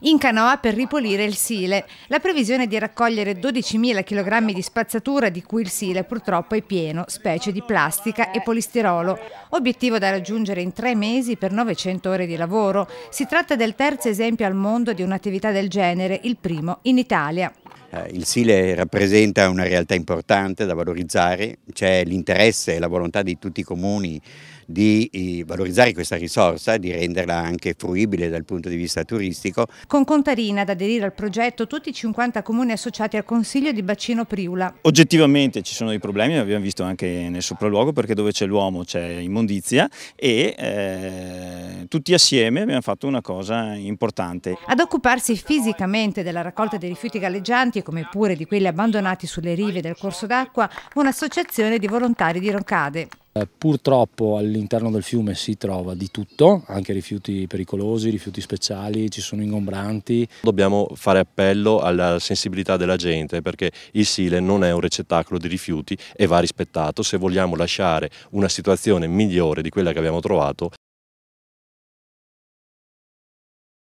in canoa per ripulire il sile. La previsione di raccogliere 12.000 kg di spazzatura, di cui il sile purtroppo è pieno, specie di plastica e polistirolo, obiettivo da raggiungere in tre mesi per 900 ore di lavoro. Si tratta del terzo esempio al mondo di un'attività del genere, il primo in Italia. Eh, il Sile rappresenta una realtà importante da valorizzare, c'è l'interesse e la volontà di tutti i comuni di eh, valorizzare questa risorsa, di renderla anche fruibile dal punto di vista turistico. Con Contarina ad aderire al progetto tutti i 50 comuni associati al Consiglio di Bacino Priula. Oggettivamente ci sono dei problemi, abbiamo visto anche nel sopralluogo, perché dove c'è l'uomo c'è immondizia e eh, tutti assieme abbiamo fatto una cosa importante. Ad occuparsi fisicamente della raccolta dei rifiuti galleggianti, come pure di quelli abbandonati sulle rive del corso d'acqua, un'associazione di volontari di Roncade. Eh, purtroppo all'interno del fiume si trova di tutto, anche rifiuti pericolosi, rifiuti speciali, ci sono ingombranti. Dobbiamo fare appello alla sensibilità della gente perché il Sile non è un recettacolo di rifiuti e va rispettato se vogliamo lasciare una situazione migliore di quella che abbiamo trovato